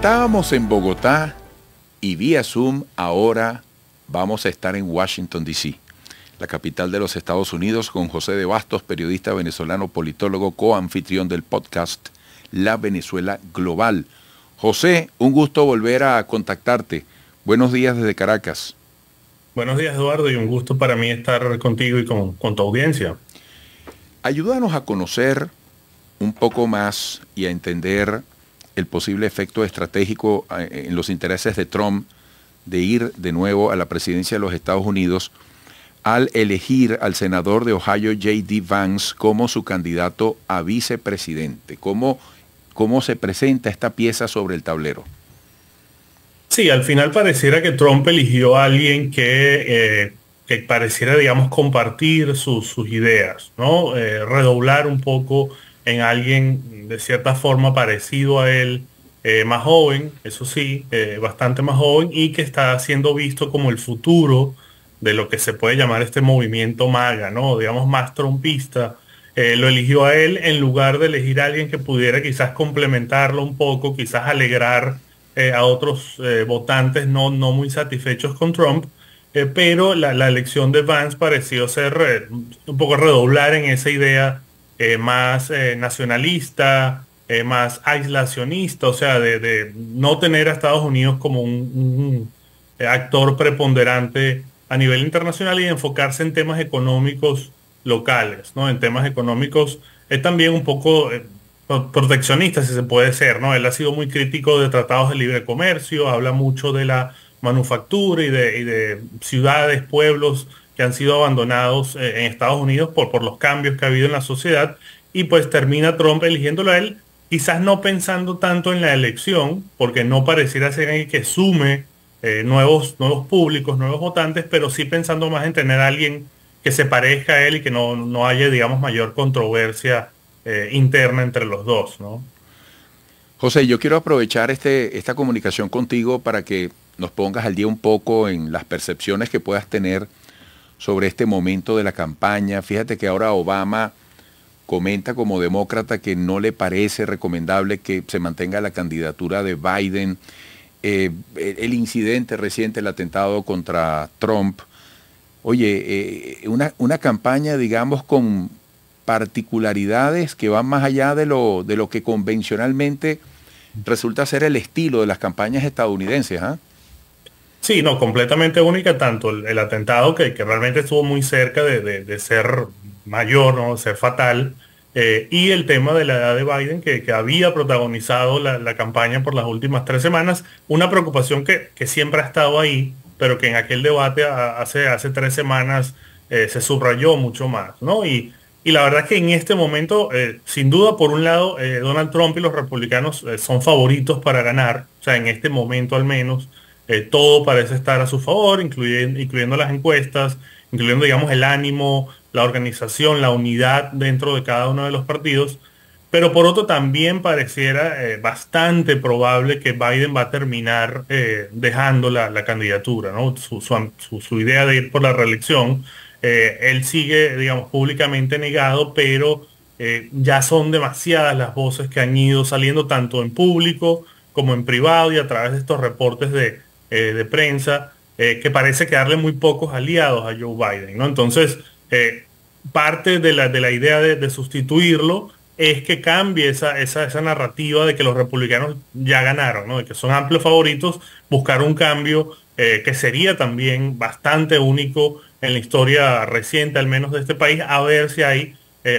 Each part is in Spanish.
Estábamos en Bogotá y vía Zoom ahora vamos a estar en Washington, D.C., la capital de los Estados Unidos, con José de Bastos, periodista venezolano, politólogo, coanfitrión del podcast La Venezuela Global. José, un gusto volver a contactarte. Buenos días desde Caracas. Buenos días, Eduardo, y un gusto para mí estar contigo y con, con tu audiencia. Ayúdanos a conocer un poco más y a entender el posible efecto estratégico eh, eh, en los intereses de Trump de ir de nuevo a la presidencia de los Estados Unidos al elegir al senador de Ohio J.D. Vance como su candidato a vicepresidente. ¿Cómo, ¿Cómo se presenta esta pieza sobre el tablero? Sí, al final pareciera que Trump eligió a alguien que, eh, que pareciera, digamos, compartir sus ideas, ¿no? redoblar un poco en alguien de cierta forma parecido a él, eh, más joven, eso sí, eh, bastante más joven, y que está siendo visto como el futuro de lo que se puede llamar este movimiento maga, ¿no? Digamos más trompista. Eh, lo eligió a él en lugar de elegir a alguien que pudiera quizás complementarlo un poco, quizás alegrar a otros votantes no, muy satisfechos con Trump. pero la, la, elección de Vance pareció ser un poco redoblar en esa idea eh, más eh, nacionalista, eh, más aislacionista, o sea, de, no tener a Estados Unidos como un, actor preponderante a nivel internacional y enfocarse en temas económicos locales, ¿no? En temas económicos es también un poco proteccionista, si se puede ser, ¿no? Él ha sido muy crítico de tratados de libre comercio, habla mucho de la manufactura y de ciudades, pueblos que han sido abandonados eh, en Estados Unidos por, por los cambios que ha habido en la sociedad. Y pues termina Trump eligiéndolo a él, quizás no pensando tanto en la elección, porque no pareciera ser alguien que sume eh, nuevos, nuevos públicos, nuevos votantes, pero sí pensando más en tener a alguien que se parezca a él y que no, no haya, digamos, mayor controversia eh, interna entre los dos, ¿no? José, yo quiero aprovechar este, esta comunicación contigo para que nos pongas al día un poco en las percepciones que puedas tener sobre este momento de la campaña. Fíjate que ahora Obama comenta como demócrata que no le parece recomendable que se mantenga la candidatura de Biden. Eh, el incidente reciente, el atentado contra Trump. Oye, eh, una, campaña, digamos, con particularidades que van más allá de lo, de lo que convencionalmente resulta ser el estilo de las campañas estadounidenses. ¿ah? Sí, no, completamente única, tanto el, atentado que, realmente estuvo muy cerca de, ser mayor, ¿no? ser fatal, eh, y el tema de la edad de Biden, que, había protagonizado la, campaña por las últimas tres semanas, una preocupación que, siempre ha estado ahí, pero que en aquel debate hace, hace tres semanas eh, se subrayó mucho más, ¿no? Y, la verdad es que en este momento, eh, sin duda, por un lado, Donald Trump y los republicanos son favoritos para ganar, o sea, en este momento al menos, eh, todo parece estar a su favor, incluyendo, las encuestas, incluyendo, digamos, el ánimo, la organización, la unidad dentro de cada uno de los partidos. Pero por otro también pareciera eh, bastante probable que Biden va a terminar eh, dejando la, candidatura, ¿no? su, idea de ir por la reelección. él sigue, digamos, públicamente negado, pero ya son demasiadas las voces que han ido saliendo tanto en público como en privado y a través de estos reportes de, eh, de prensa, eh, que parece quedarle muy pocos aliados a Joe Biden, ¿no? Entonces, eh, parte de la, de la idea de, sustituirlo es que cambie esa, esa, narrativa de que los republicanos ya ganaron, de que son amplios favoritos, buscar un cambio que sería también bastante único en la historia reciente, al menos de este país, a ver si hay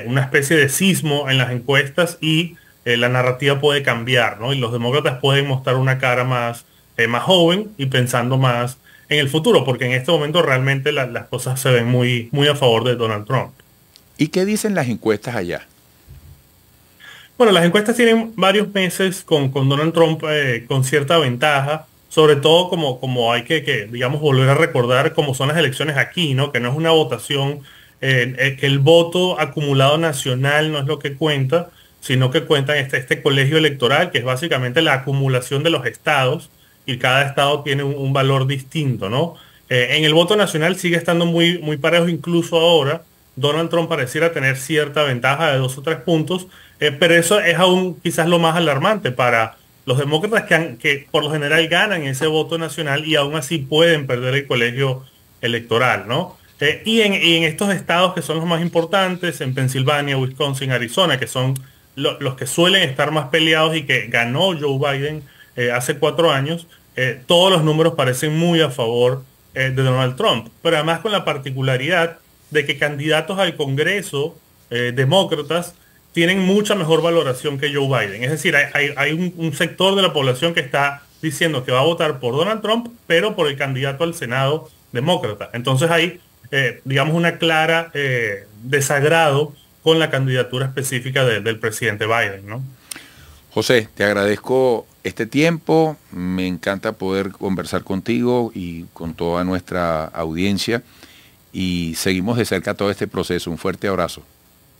una especie de sismo en las encuestas y la narrativa puede cambiar, ¿no? y los demócratas pueden mostrar una cara más eh, más joven y pensando más en el futuro, porque en este momento realmente las cosas se ven muy, muy a favor de Donald Trump. ¿Y qué dicen las encuestas allá? Bueno, las encuestas tienen varios meses con, con Donald Trump eh, con cierta ventaja, sobre todo como, como hay que, digamos, volver a recordar cómo son las elecciones aquí, ¿no? Que no es una votación, eh, que el voto acumulado nacional no es lo que cuenta, sino que cuenta este, este colegio electoral, que es básicamente la acumulación de los estados y cada estado tiene un, valor distinto, ¿no? Eh, en el voto nacional sigue estando muy, muy parejo incluso ahora. Donald Trump pareciera tener cierta ventaja de dos o tres puntos, eh, pero eso es aún quizás lo más alarmante para los demócratas que, que por lo general ganan ese voto nacional y aún así pueden perder el colegio electoral, ¿no? Eh, y, en, estos estados que son los más importantes, en Pensilvania, Wisconsin, Arizona, que son los que suelen estar más peleados y que ganó Joe Biden eh, hace cuatro años, eh, todos los números parecen muy a favor eh, de Donald Trump, pero además con la particularidad de que candidatos al Congreso demócratas tienen mucha mejor valoración que Joe Biden. Es decir, hay, un, sector de la población que está diciendo que va a votar por Donald Trump, pero por el candidato al Senado demócrata. Entonces hay, digamos, una clara desagrado con la candidatura específica del presidente Biden, ¿no? José, te agradezco este tiempo. Me encanta poder conversar contigo y con toda nuestra audiencia. Y seguimos de cerca todo este proceso. Un fuerte abrazo.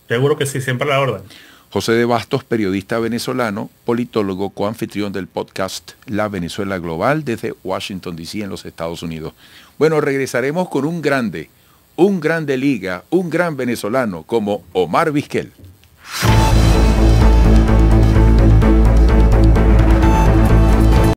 Seguro que sí, siempre a la orden. José de Bastos, periodista venezolano, politólogo, coanfitrión del podcast La Venezuela Global desde Washington, D.C., en los Estados Unidos. Bueno, regresaremos con un grande, un grande liga, un gran venezolano como Omar Vizquel.